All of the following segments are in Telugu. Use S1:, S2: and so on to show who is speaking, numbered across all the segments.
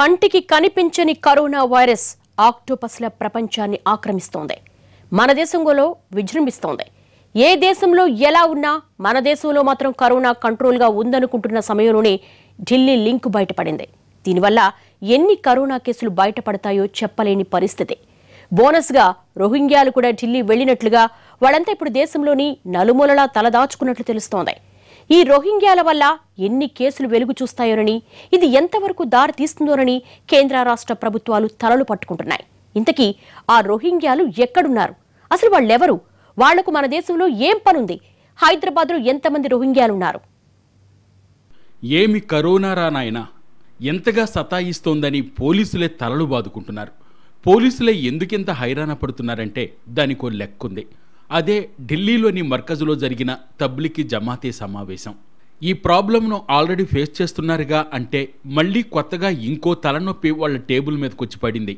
S1: కంటికి కనిపించని కరోనా వైరస్ ఆక్టోపస్ల ప్రపంచాన్ని ఆక్రమిస్తోంది మన దేశంలో విజృంభిస్తోంది ఏ దేశంలో ఎలా ఉన్నా మన దేశంలో మాత్రం కరోనా కంట్రోల్గా ఉందనుకుంటున్న సమయంలోనే ఢిల్లీ లింక్ బయటపడింది దీనివల్ల ఎన్ని కరోనా కేసులు బయటపడతాయో చెప్పలేని పరిస్థితి బోనస్గా రోహింగ్యాలు కూడా ఢిల్లీ వెళ్ళినట్లుగా వాళ్ళంతా ఇప్పుడు దేశంలోని నలుమూలలా తలదాచుకున్నట్లు తెలుస్తోంది ఈ రోహింగ్యాల వల్ల ఎన్ని కేసులు వెలుగు చూస్తాయోనని ఇది ఎంతవరకు దారి తీస్తుందోనని కేంద్ర రాష్ట్ర ప్రభుత్వాలు తలలు పట్టుకుంటున్నాయి ఇంతకీ ఆ రోహింగ్యాలు ఎక్కడున్నారు అసలు వాళ్ళెవరు వాళ్లకు మన దేశంలో ఏం పనుంది హైదరాబాద్లో ఎంతమంది రోహింగ్యాలున్నారు
S2: ఏమి కరోనా రానాయనా ఎంతగా సతాయిస్తోందని పోలీసులే తలలు బాదుకుంటున్నారు పోలీసులే ఎందుకెంత హైరాణ పడుతున్నారంటే దానికో లెక్కుంది అదే ఢిల్లీలోని మర్కజులో జరిగిన తబ్లికి జమాతే సమావేశం ఈ ప్రాబ్లంను ఆల్రెడీ ఫేస్ చేస్తున్నారుగా అంటే మళ్ళీ కొత్తగా ఇంకో తలనొప్పి వాళ్ళ టేబుల్ మీదకొచ్చి పడింది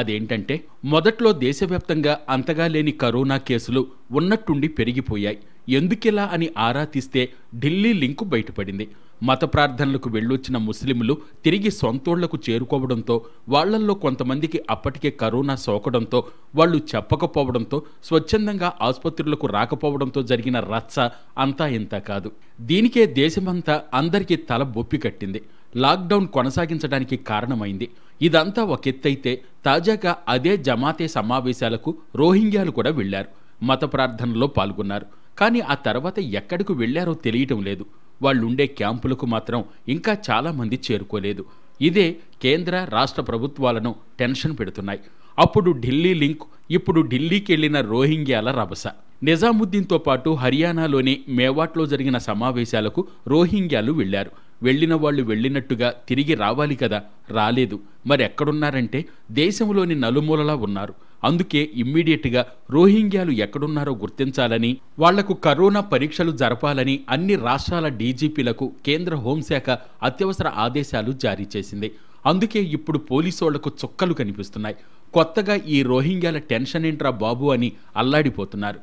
S2: అదేంటంటే మొదట్లో దేశవ్యాప్తంగా అంతగా లేని కరోనా కేసులు ఉన్నట్టుండి పెరిగిపోయాయి ఎందుకిలా అని ఆరా తీస్తే ఢిల్లీ లింకు బయటపడింది మత ప్రార్థనలకు వెళ్ళొచ్చిన ముస్లింలు తిరిగి సొంతోళ్లకు చేరుకోవడంతో వాళ్లల్లో కొంతమందికి అప్పటికే కరోనా సోకడంతో వాళ్ళు చెప్పకపోవడంతో స్వచ్ఛందంగా ఆసుపత్రులకు రాకపోవడంతో జరిగిన రచ్చ అంతా ఇంత కాదు దీనికే దేశమంతా అందరికీ తల బొప్పి కట్టింది లాక్డౌన్ కొనసాగించడానికి కారణమైంది ఇదంతా ఒక ఎత్తైతే తాజాగా అదే జమాతే సమావేశాలకు రోహింగ్యాలు కూడా వెళ్లారు మత ప్రార్థనలో పాల్గొన్నారు కానీ ఆ తర్వాత ఎక్కడికి వెళ్లారో తెలియటం లేదు వాళ్ళుండే క్యాంపులకు మాత్రం ఇంకా చాలామంది చేరుకోలేదు ఇదే కేంద్ర రాష్ట్ర ప్రభుత్వాలను టెన్షన్ పెడుతున్నాయి అప్పుడు ఢిల్లీ లింక్ ఇప్పుడు ఢిల్లీకి వెళ్లిన రోహింగ్యాల రభస నిజాముద్దీన్తో పాటు హర్యానాలోని మేవాట్లో జరిగిన సమావేశాలకు రోహింగ్యాలు వెళ్లారు వెళ్ళిన వాళ్ళు వెళ్ళినట్టుగా తిరిగి రావాలి కదా రాలేదు మరి ఎక్కడున్నారంటే దేశంలోని నలుమూలలా ఉన్నారు అందుకే ఇమ్మీడియట్గా రోహింగ్యాలు ఎక్కడున్నారో గుర్తించాలని వాళ్లకు కరోనా పరీక్షలు జరపాలని అన్ని రాష్ట్రాల డీజీపీలకు కేంద్ర హోంశాఖ అత్యవసర ఆదేశాలు జారీ చేసింది అందుకే ఇప్పుడు పోలీసు వాళ్లకు చుక్కలు కనిపిస్తున్నాయి కొత్తగా ఈ రోహింగ్యాల టెన్షన్ ఏంట్రా బాబు అని అల్లాడిపోతున్నారు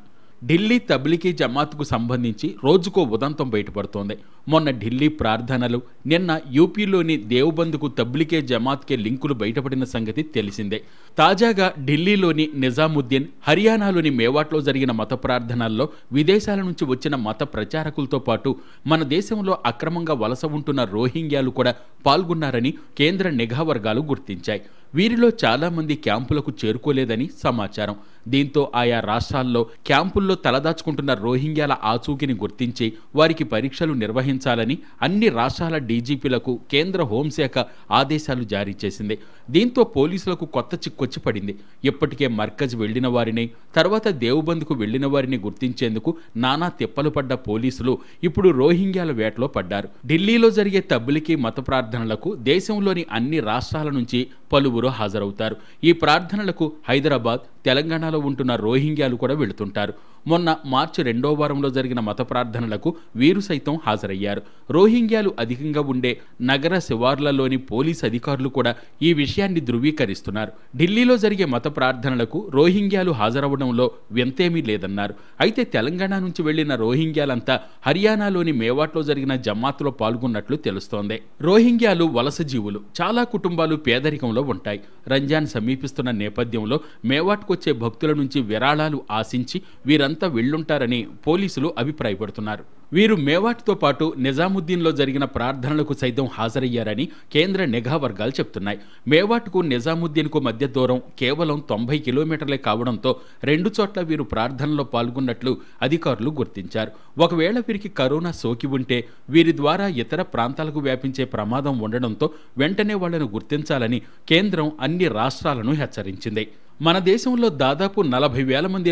S2: ఢిల్లీ తబ్లికీ జమాత్కు సంబంధించి రోజుకో ఉదంతం బయటపడుతోంది మొన్న ఢిల్లీ ప్రార్థనలు నిన్న యూపీలోని దేవబంధుకు తబ్లికే జమాత్కే లింకులు బయటపడిన సంగతి తెలిసిందే తాజాగా ఢిల్లీలోని నిజాముద్దీన్ హర్యానాలోని మేవాట్లో జరిగిన మత ప్రార్థనల్లో విదేశాల నుంచి వచ్చిన మత ప్రచారకులతో పాటు మన దేశంలో అక్రమంగా వలస ఉంటున్న రోహింగ్యాలు కూడా పాల్గొన్నారని కేంద్ర నిఘా వర్గాలు గుర్తించాయి వీరిలో చాలామంది క్యాంపులకు చేరుకోలేదని సమాచారం దీంతో ఆయా రాష్ట్రాల్లో క్యాంపుల్లో తలదాచుకుంటున్న రోహింగ్యాల ఆచూకీని గుర్తించి వారికి పరీక్షలు నిర్వహించాలని అన్ని రాష్ట్రాల డీజీపీలకు కేంద్ర హోంశాఖ ఆదేశాలు జారీ చేసింది దీంతో పోలీసులకు కొత్త చిక్కొచ్చి పడింది ఇప్పటికే మర్కజ్ వెళ్లిన వారిని తర్వాత దేవుబంద్కు వెళ్లిన వారిని గుర్తించేందుకు నానా తిప్పలు పడ్డ పోలీసులు ఇప్పుడు రోహింగ్యాల వేటలో పడ్డారు ఢిల్లీలో జరిగే తబ్బులికి మత ప్రార్థనలకు దేశంలోని అన్ని రాష్ట్రాల నుంచి పలువురు హాజరవుతారు ఈ ప్రార్థనలకు హైదరాబాద్ తెలంగాణ చైనాలో ఉంటున్న రోహింగ్యాలు కూడా వెళుతుంటారు మొన్న మార్చి రెండో వారంలో జరిగిన మత ప్రార్థనలకు వీరు సైతం హాజరయ్యారు రోహింగ్యాలు అధికంగా ఉండే నగర శివార్లలోని పోలీస్ అధికారులు కూడా ఈ విషయాన్ని ధృవీకరిస్తున్నారు ఢిల్లీలో జరిగే మత ప్రార్థనలకు రోహింగ్యాలు హాజరవడంలో వింతేమీ లేదన్నారు అయితే తెలంగాణ నుంచి వెళ్లిన రోహింగ్యాలంతా హర్యానాలోని మేవాట్లో జరిగిన జమాత్లో పాల్గొన్నట్లు తెలుస్తోంది రోహింగ్యాలు వలస జీవులు చాలా కుటుంబాలు పేదరికంలో ఉంటాయి రంజాన్ సమీపిస్తున్న నేపథ్యంలో మేవాట్కొచ్చే భక్తుల నుంచి విరాళాలు ఆశించి వీరంతా వీరంతా వెళ్ళుంటారని పోలీసులు అభిప్రాయపడుతున్నారు వీరు మేవాట్తో పాటు నిజాముద్దీన్లో జరిగిన ప్రార్థనలకు సైతం హాజరయ్యారని కేంద్ర నిఘా వర్గాలు చెప్తున్నాయి మేవాట్కు నిజాముద్దీన్కు మధ్య దూరం కేవలం తొంభై కిలోమీటర్లే కావడంతో రెండు చోట్ల వీరు ప్రార్థనలో పాల్గొన్నట్లు అధికారులు గుర్తించారు ఒకవేళ వీరికి కరోనా సోకి ఉంటే వీరి ద్వారా ఇతర ప్రాంతాలకు వ్యాపించే ప్రమాదం ఉండడంతో వెంటనే వాళ్లను గుర్తించాలని కేంద్రం అన్ని రాష్ట్రాలను హెచ్చరించింది మన దేశంలో దాదాపు నలభై వేల మంది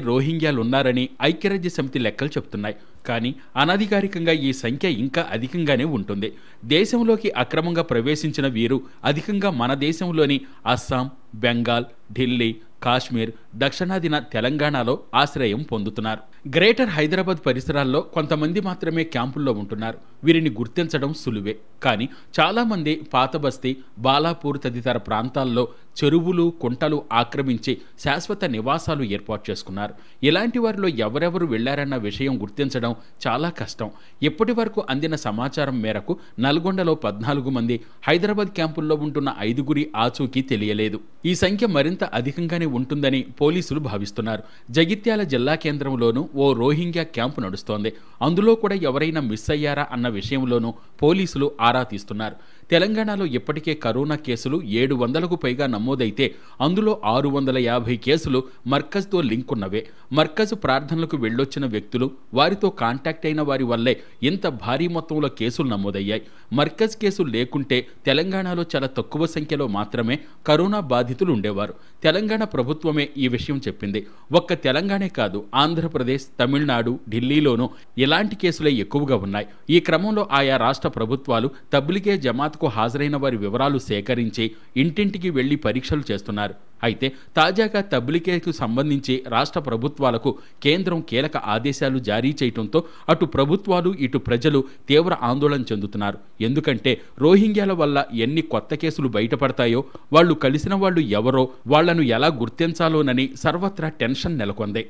S2: ఉన్నారని ఐక్యరాజ్య సమితి లెక్కలు చెబుతున్నాయి కానీ అనధికారికంగా ఈ సంఖ్య ఇంకా అధికంగానే ఉంటుంది దేశంలోకి అక్రమంగా ప్రవేశించిన వీరు అధికంగా మన దేశంలోని అస్సాం బెంగాల్ ఢిల్లీ కాశ్మీర్ దక్షిణాదిన తెలంగాణలో ఆశ్రయం పొందుతున్నారు గ్రేటర్ హైదరాబాద్ పరిసరాల్లో కొంతమంది మాత్రమే క్యాంపుల్లో ఉంటున్నారు వీరిని గుర్తించడం సులువే కానీ చాలామంది పాతబస్తీ బాలాపూర్ తదితర ప్రాంతాల్లో చెరువులు కుంటలు ఆక్రమించి శాశ్వత నివాసాలు ఏర్పాటు చేసుకున్నారు ఇలాంటి వారిలో ఎవరెవరు వెళ్లారన్న విషయం గుర్తించడం చాలా కష్టం ఇప్పటి వరకు అందిన సమాచారం మేరకు నల్గొండలో పద్నాలుగు మంది హైదరాబాద్ క్యాంపుల్లో ఉంటున్న ఐదుగురి ఆచూకీ తెలియలేదు ఈ సంఖ్య మరింత అధికంగానే ఉంటుందని పోలీసులు భావిస్తున్నారు జగిత్యాల జిల్లా కేంద్రంలోనూ ఓ రోహింగ్యా క్యాంపు నడుస్తోంది అందులో కూడా ఎవరైనా మిస్ అయ్యారా అన్న విషయంలోనూ పోలీసులు ఆరా తీస్తున్నారు తెలంగాణలో ఇప్పటికే కరోనా కేసులు ఏడు వందలకు పైగా నమోదైతే అందులో ఆరు వందల యాభై కేసులు మర్కజ్తో లింక్ ఉన్నవే మర్కజ్ ప్రార్థనలకు వెళ్ళొచ్చిన వ్యక్తులు వారితో కాంటాక్ట్ అయిన వారి వల్లే ఇంత భారీ మొత్తంలో కేసులు నమోదయ్యాయి మర్కజ్ కేసులు లేకుంటే తెలంగాణలో చాలా తక్కువ సంఖ్యలో మాత్రమే కరోనా బాధితులు ఉండేవారు తెలంగాణ ప్రభుత్వమే ఈ విషయం చెప్పింది ఒక్క తెలంగాణే కాదు ఆంధ్రప్రదేశ్ తమిళనాడు ఢిల్లీలోనూ ఇలాంటి కేసులే ఎక్కువగా ఉన్నాయి ఈ క్రమంలో ఆయా రాష్ట్ర ప్రభుత్వాలు తబ్లిగే జమాత్ దర్యాప్తుకు హాజరైన వారి వివరాలు సేకరించి ఇంటింటికి వెళ్లి పరీక్షలు చేస్తున్నారు అయితే తాజాగా తబ్లికేకు సంబంధించి రాష్ట్ర ప్రభుత్వాలకు కేంద్రం కీలక ఆదేశాలు జారీ చేయడంతో అటు ప్రభుత్వాలు ఇటు ప్రజలు తీవ్ర ఆందోళన చెందుతున్నారు ఎందుకంటే రోహింగ్యాల వల్ల ఎన్ని కొత్త కేసులు బయటపడతాయో వాళ్ళు కలిసిన వాళ్ళు ఎవరో వాళ్లను ఎలా గుర్తించాలోనని సర్వత్రా టెన్షన్ నెలకొంది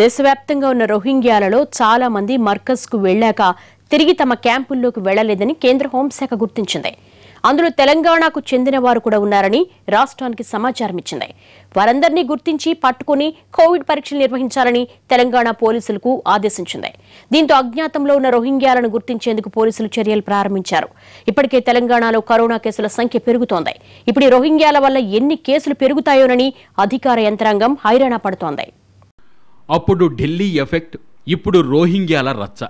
S1: దేశవ్యాప్తంగా ఉన్న రోహింగ్యాలలో చాలా మంది మర్కజ్కు వెళ్ళాక తిరిగి తమ క్యాంపుల్లోకి వెళ్లలేదని కేంద్ర హోంశాఖ గుర్తించింది అందులో తెలంగాణకు చెందిన వారు కూడా ఉన్నారని రాష్ట్రానికి సమాచారం ఇచ్చింది వారందరినీ గుర్తించి పట్టుకుని కోవిడ్ పరీక్షలు నిర్వహించాలని తెలంగాణ పోలీసులకు ఆదేశించింది దీంతో అజ్ఞాతంలో ఉన్న రోహింగ్యాలను గుర్తించేందుకు పోలీసులు చర్యలు ప్రారంభించారు ఇప్పటికే తెలంగాణలో కరోనా కేసుల సంఖ్య పెరుగుతోంది ఇప్పుడు రోహింగ్యాల వల్ల ఎన్ని కేసులు పెరుగుతాయోనని అధికార యంత్రాంగం హైరాణ పడుతోంది
S2: అప్పుడు ఢిల్లీ ఎఫెక్ట్ ఇప్పుడు రోహింగ్యాల రచ్చ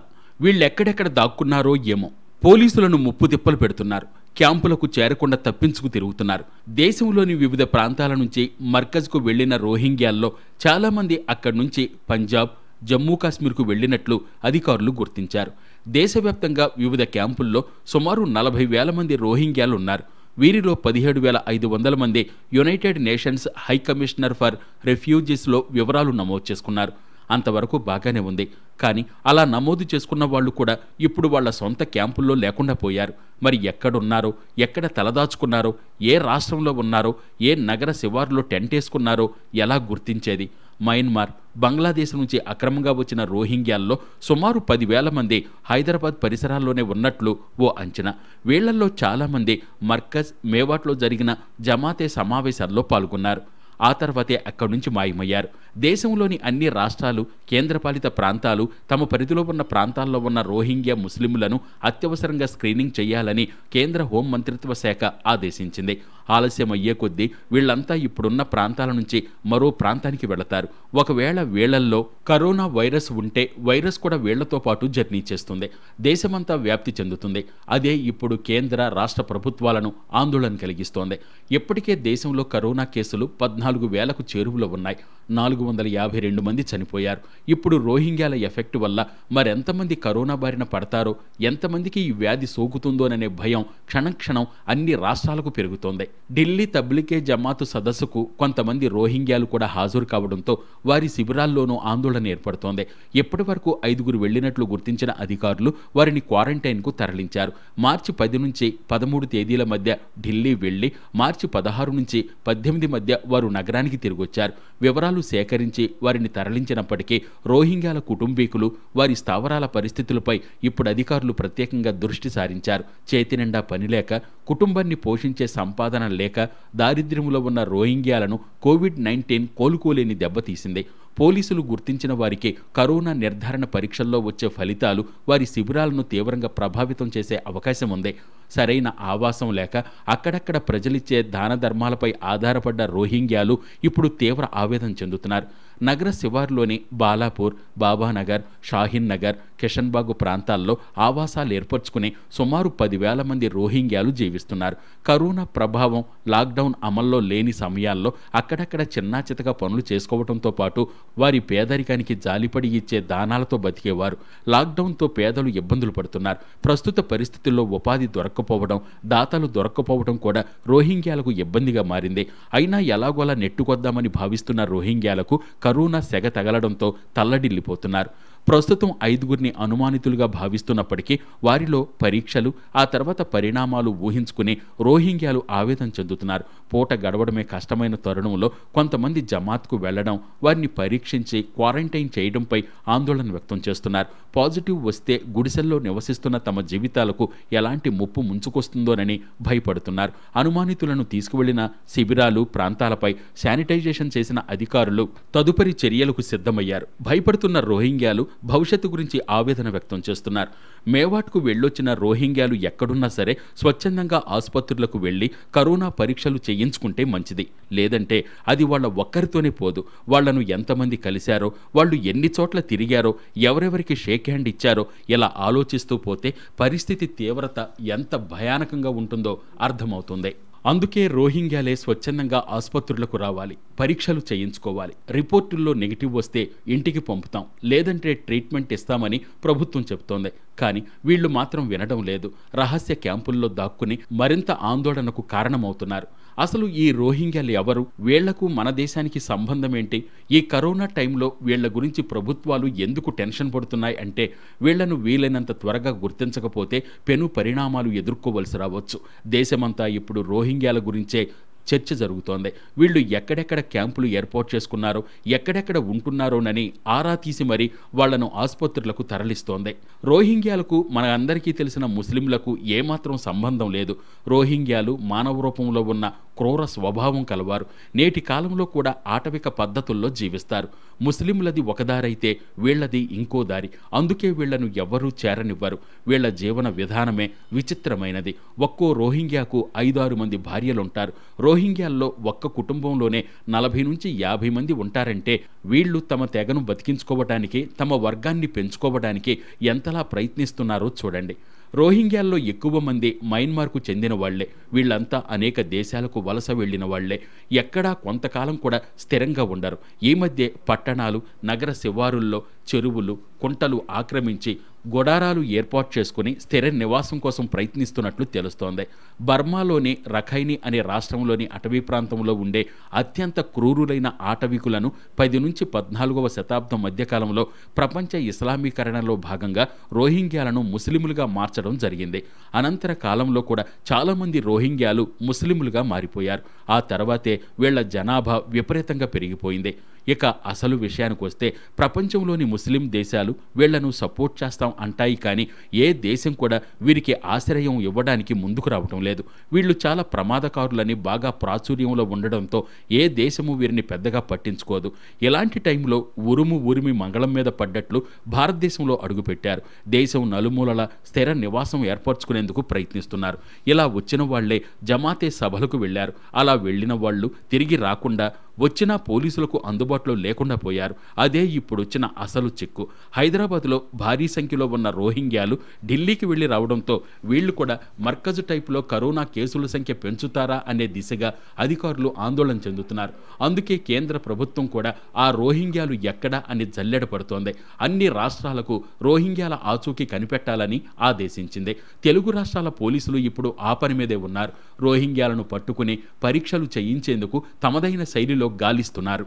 S2: వీళ్ళెక్కడెక్కడ దాక్కున్నారో ఏమో పోలీసులను ముప్పుదిప్పలు పెడుతున్నారు క్యాంపులకు చేరకుండా తప్పించుకు తిరుగుతున్నారు దేశంలోని వివిధ ప్రాంతాల నుంచి మర్కజ్కు వెళ్లిన రోహింగ్యాల్లో చాలామంది అక్కడి నుంచి పంజాబ్ జమ్మూ కాశ్మీర్కు వెళ్లినట్లు అధికారులు గుర్తించారు దేశవ్యాప్తంగా వివిధ క్యాంపుల్లో సుమారు నలభై వేల మంది రోహింగ్యాలు ఉన్నారు వీరిలో పదిహేడు వేల ఐదు వందల మంది United Nations High Commissioner for రెఫ్యూజీస్లో వివరాలు నమోదు చేసుకున్నారు అంతవరకు బాగానే ఉంది కానీ అలా నమోదు చేసుకున్న వాళ్ళు కూడా ఇప్పుడు వాళ్ళ సొంత క్యాంపుల్లో లేకుండా పోయారు మరి ఎక్కడున్నారో ఎక్కడ తలదాచుకున్నారో ఏ రాష్ట్రంలో ఉన్నారో ఏ నగర శివారులో టెంటేసుకున్నారో ఎలా గుర్తించేది మయన్మార్ బంగ్లాదేశ్ నుంచి అక్రమంగా వచ్చిన రోహింగ్యాల్లో సుమారు పదివేల మంది హైదరాబాద్ పరిసరాల్లోనే ఉన్నట్లు ఓ అంచనా వీళ్లల్లో చాలామంది మర్కజ్ మేవాట్లో జరిగిన జమాతే సమావేశాల్లో పాల్గొన్నారు ఆ తర్వాతే అక్కడి నుంచి మాయమయ్యారు దేశంలోని అన్ని రాష్ట్రాలు కేంద్రపాలిత ప్రాంతాలు తమ పరిధిలో ఉన్న ప్రాంతాల్లో ఉన్న రోహింగ్యా ముస్లింలను అత్యవసరంగా స్క్రీనింగ్ చేయాలని కేంద్ర హోం మంత్రిత్వ శాఖ ఆదేశించింది ఆలస్యం అయ్యే కొద్దీ వీళ్లంతా ఇప్పుడున్న ప్రాంతాల నుంచి మరో ప్రాంతానికి వెళతారు ఒకవేళ వీళ్లల్లో కరోనా వైరస్ ఉంటే వైరస్ కూడా వీళ్లతో పాటు జర్నీ చేస్తుంది దేశమంతా వ్యాప్తి చెందుతుంది అదే ఇప్పుడు కేంద్ర రాష్ట్ర ప్రభుత్వాలను ఆందోళన కలిగిస్తోంది ఇప్పటికే దేశంలో కరోనా కేసులు పద్నాలుగు వేలకు చేరువలో ఉన్నాయి నాలుగు వందల యాభై రెండు మంది చనిపోయారు ఇప్పుడు రోహింగ్యాల ఎఫెక్ట్ వల్ల మరెంతమంది కరోనా బారిన పడతారో ఎంతమందికి ఈ వ్యాధి సోకుతుందోననే భయం క్షణక్షణం అన్ని రాష్ట్రాలకు పెరుగుతోంది ఢిల్లీ తబ్లికే జమాతు సదస్సుకు కొంతమంది రోహింగ్యాలు కూడా హాజరు కావడంతో వారి శిబిరాల్లోనూ ఆందోళన ఏర్పడుతోంది ఇప్పటి వరకు ఐదుగురు వెళ్లినట్లు గుర్తించిన అధికారులు వారిని క్వారంటైన్కు తరలించారు మార్చి పది నుంచి పదమూడు తేదీల మధ్య ఢిల్లీ వెళ్లి మార్చి పదహారు నుంచి పద్దెనిమిది మధ్య వారు నగరానికి తిరిగొచ్చారు వివరాలు వివరాలు సేకరించి వారిని తరలించినప్పటికీ రోహింగ్యాల కుటుంబీకులు వారి స్థావరాల పరిస్థితులపై ఇప్పుడు అధికారులు ప్రత్యేకంగా దృష్టి సారించారు చేతి నిండా పనిలేక కుటుంబాన్ని పోషించే సంపాదన లేక దారిద్ర్యంలో ఉన్న రోహింగ్యాలను కోవిడ్ నైన్టీన్ కోలుకోలేని దెబ్బతీసింది పోలీసులు గుర్తించిన వారికి కరోనా నిర్ధారణ పరీక్షల్లో వచ్చే ఫలితాలు వారి శిబిరాలను తీవ్రంగా ప్రభావితం చేసే అవకాశం ఉంది సరైన ఆవాసం లేక అక్కడక్కడ ప్రజలిచ్చే దాన ధర్మాలపై ఆధారపడ్డ రోహింగ్యాలు ఇప్పుడు తీవ్ర ఆవేదన చెందుతున్నారు నగర శివార్లోని బాలాపూర్ బాబానగర్ షాహిన్ నగర్ కిషన్బాగు ప్రాంతాల్లో ఆవాసాలు ఏర్పరచుకుని సుమారు పదివేల మంది రోహింగ్యాలు జీవిస్తున్నారు కరోనా ప్రభావం లాక్డౌన్ అమల్లో లేని సమయాల్లో అక్కడక్కడ చిన్నా చితక పనులు చేసుకోవడంతో పాటు వారి పేదరికానికి జాలిపడి ఇచ్చే దానాలతో బతికేవారు లాక్డౌన్తో పేదలు ఇబ్బందులు పడుతున్నారు ప్రస్తుత పరిస్థితుల్లో ఉపాధి దొరక్కపోవడం దాతలు దొరక్కపోవడం కూడా రోహింగ్యాలకు ఇబ్బందిగా మారింది అయినా ఎలాగోలా నెట్టుకొద్దామని భావిస్తున్న రోహింగ్యాలకు కరోనా సెగ తగలడంతో తల్లడిల్లిపోతున్నారు ప్రస్తుతం ఐదుగురిని అనుమానితులుగా భావిస్తున్నప్పటికీ వారిలో పరీక్షలు ఆ తర్వాత పరిణామాలు ఊహించుకుని రోహింగ్యాలు ఆవేదన చెందుతున్నారు పూట గడవడమే కష్టమైన తరుణంలో కొంతమంది జమాత్కు వెళ్లడం వారిని పరీక్షించి క్వారంటైన్ చేయడంపై ఆందోళన వ్యక్తం చేస్తున్నారు పాజిటివ్ వస్తే గుడిసెల్లో నివసిస్తున్న తమ జీవితాలకు ఎలాంటి ముప్పు ముంచుకొస్తుందోనని భయపడుతున్నారు అనుమానితులను తీసుకువెళ్లిన శిబిరాలు ప్రాంతాలపై శానిటైజేషన్ చేసిన అధికారులు తదుపరి చర్యలకు సిద్ధమయ్యారు భయపడుతున్న రోహింగ్యాలు భవిష్యత్తు గురించి ఆవేదన వ్యక్తం చేస్తున్నారు మేవాట్కు వెళ్ళొచ్చిన రోహింగ్యాలు ఎక్కడున్నా సరే స్వచ్ఛందంగా ఆసుపత్రులకు వెళ్ళి కరోనా పరీక్షలు చేయించుకుంటే మంచిది లేదంటే అది వాళ్ళ ఒక్కరితోనే పోదు వాళ్లను ఎంతమంది కలిశారో వాళ్ళు ఎన్ని చోట్ల తిరిగారో ఎవరెవరికి షేక్ షేక్ హ్యాండ్ ఇచ్చారో ఇలా ఆలోచిస్తూ పోతే పరిస్థితి తీవ్రత ఎంత భయానకంగా ఉంటుందో అర్థమవుతుంది అందుకే రోహింగ్యాలే స్వచ్ఛందంగా ఆసుపత్రులకు రావాలి పరీక్షలు చేయించుకోవాలి రిపోర్టుల్లో నెగిటివ్ వస్తే ఇంటికి పంపుతాం లేదంటే ట్రీట్మెంట్ ఇస్తామని ప్రభుత్వం చెబుతోంది కానీ వీళ్లు మాత్రం వినడం లేదు రహస్య క్యాంపుల్లో దాక్కుని మరింత ఆందోళనకు కారణమవుతున్నారు అసలు ఈ రోహింగ్యాలు ఎవరు వీళ్లకు మన దేశానికి సంబంధం ఏంటి ఈ కరోనా టైంలో వీళ్ల గురించి ప్రభుత్వాలు ఎందుకు టెన్షన్ పడుతున్నాయి అంటే వీళ్లను వీలైనంత త్వరగా గుర్తించకపోతే పెను పరిణామాలు ఎదుర్కోవలసి రావచ్చు దేశమంతా ఇప్పుడు రోహింగ్యాల గురించే చర్చ జరుగుతోంది వీళ్ళు ఎక్కడెక్కడ క్యాంపులు ఏర్పాటు చేసుకున్నారో ఎక్కడెక్కడ ఉంటున్నారోనని ఆరా తీసి మరీ వాళ్లను ఆసుపత్రులకు తరలిస్తోంది రోహింగ్యాలకు మన అందరికీ తెలిసిన ముస్లింలకు ఏమాత్రం సంబంధం లేదు రోహింగ్యాలు మానవ రూపంలో ఉన్న క్రూర స్వభావం కలవారు నేటి కాలంలో కూడా ఆటవిక పద్ధతుల్లో జీవిస్తారు ముస్లింలది ఒకదారైతే వీళ్లది ఇంకో దారి అందుకే వీళ్లను ఎవ్వరూ చేరనివ్వరు వీళ్ల జీవన విధానమే విచిత్రమైనది ఒక్కో రోహింగ్యాకు ఐదారు మంది భార్యలుంటారు రోహింగ్యాల్లో ఒక్క కుటుంబంలోనే నలభై నుంచి యాభై మంది ఉంటారంటే వీళ్లు తమ తెగను బతికించుకోవటానికి తమ వర్గాన్ని పెంచుకోవడానికి ఎంతలా ప్రయత్నిస్తున్నారో చూడండి రోహింగ్యాల్లో ఎక్కువ మంది మయన్మార్కు చెందిన వాళ్లే వీళ్ళంతా అనేక దేశాలకు వలస వెళ్లిన వాళ్లే ఎక్కడా కొంతకాలం కూడా స్థిరంగా ఉండరు ఈ మధ్య పట్టణాలు నగర శివారుల్లో చెరువులు కుంటలు ఆక్రమించి గొడారాలు ఏర్పాటు చేసుకుని స్థిర నివాసం కోసం ప్రయత్నిస్తున్నట్లు తెలుస్తోంది బర్మాలోని రఖైని అనే రాష్ట్రంలోని అటవీ ప్రాంతంలో ఉండే అత్యంత క్రూరులైన ఆటవికులను పది నుంచి పద్నాలుగవ శతాబ్దం మధ్యకాలంలో ప్రపంచ ఇస్లామీకరణలో భాగంగా రోహింగ్యాలను ముస్లిములుగా మార్చడం జరిగింది అనంతర కాలంలో కూడా చాలామంది రోహింగ్యాలు ముస్లిములుగా మారిపోయారు ఆ తర్వాతే వీళ్ల జనాభా విపరీతంగా పెరిగిపోయింది ఇక అసలు విషయానికి వస్తే ప్రపంచంలోని ముస్లిం దేశాలు వీళ్లను సపోర్ట్ చేస్తాం అంటాయి కానీ ఏ దేశం కూడా వీరికి ఆశ్రయం ఇవ్వడానికి ముందుకు రావటం లేదు వీళ్ళు చాలా ప్రమాదకారులని బాగా ప్రాచుర్యంలో ఉండడంతో ఏ దేశము వీరిని పెద్దగా పట్టించుకోదు ఇలాంటి టైంలో ఉరుము ఉరిమి మంగళం మీద పడ్డట్లు భారతదేశంలో అడుగుపెట్టారు దేశం నలుమూలల స్థిర నివాసం ఏర్పరచుకునేందుకు ప్రయత్నిస్తున్నారు ఇలా వచ్చిన వాళ్లే జమాతే సభలకు వెళ్లారు అలా వెళ్లిన వాళ్ళు తిరిగి రాకుండా వచ్చినా పోలీసులకు అందుబాటు అందుబాటులో లేకుండా పోయారు అదే ఇప్పుడు వచ్చిన అసలు చిక్కు హైదరాబాద్లో భారీ సంఖ్యలో ఉన్న రోహింగ్యాలు ఢిల్లీకి వెళ్ళి రావడంతో వీళ్లు కూడా మర్కజ్ టైపులో కరోనా కేసుల సంఖ్య పెంచుతారా అనే దిశగా అధికారులు ఆందోళన చెందుతున్నారు అందుకే కేంద్ర ప్రభుత్వం కూడా ఆ రోహింగ్యాలు ఎక్కడా అని జల్లెడ పడుతోంది అన్ని రాష్ట్రాలకు రోహింగ్యాల ఆచూకీ కనిపెట్టాలని ఆదేశించింది తెలుగు రాష్ట్రాల పోలీసులు ఇప్పుడు ఆ పని మీదే ఉన్నారు రోహింగ్యాలను పట్టుకుని పరీక్షలు చేయించేందుకు తమదైన శైలిలో గాలిస్తున్నారు